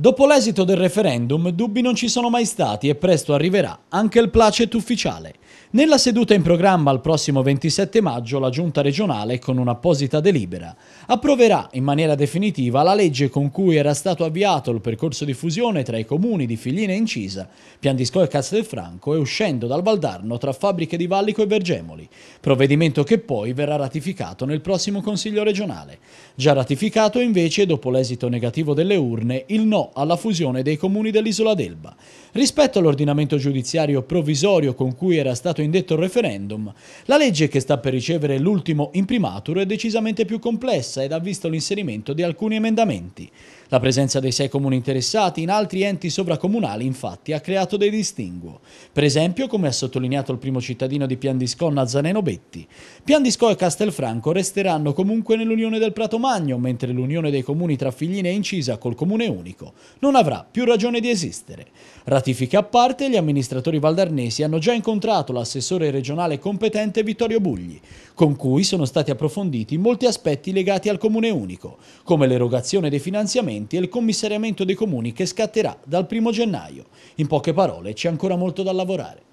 Dopo l'esito del referendum, dubbi non ci sono mai stati e presto arriverà anche il placet ufficiale. Nella seduta in programma al prossimo 27 maggio la Giunta regionale, con un'apposita delibera, approverà in maniera definitiva la legge con cui era stato avviato il percorso di fusione tra i comuni di Figline e Incisa, Piandisco e Castelfranco e uscendo dal Valdarno tra fabbriche di Vallico e Vergemoli, provvedimento che poi verrà ratificato nel prossimo Consiglio regionale. Già ratificato invece, dopo l'esito negativo delle urne, il no alla fusione dei comuni dell'isola d'Elba. Rispetto all'ordinamento giudiziario provvisorio con cui era stato indetto il referendum, la legge che sta per ricevere l'ultimo imprimatur è decisamente più complessa ed ha visto l'inserimento di alcuni emendamenti. La presenza dei sei comuni interessati in altri enti sovracomunali infatti ha creato dei distinguo. Per esempio, come ha sottolineato il primo cittadino di Piandisco Nazareno Betti, Piandisco e Castelfranco resteranno comunque nell'Unione del Prato Magno, mentre l'Unione dei Comuni tra Figline è incisa col Comune Unico non avrà più ragione di esistere. Ratifiche a parte, gli amministratori valdarnesi hanno già incontrato l'assessore regionale competente Vittorio Bugli, con cui sono stati approfonditi molti aspetti legati al comune unico, come l'erogazione dei finanziamenti e il commissariamento dei comuni che scatterà dal 1 gennaio. In poche parole c'è ancora molto da lavorare.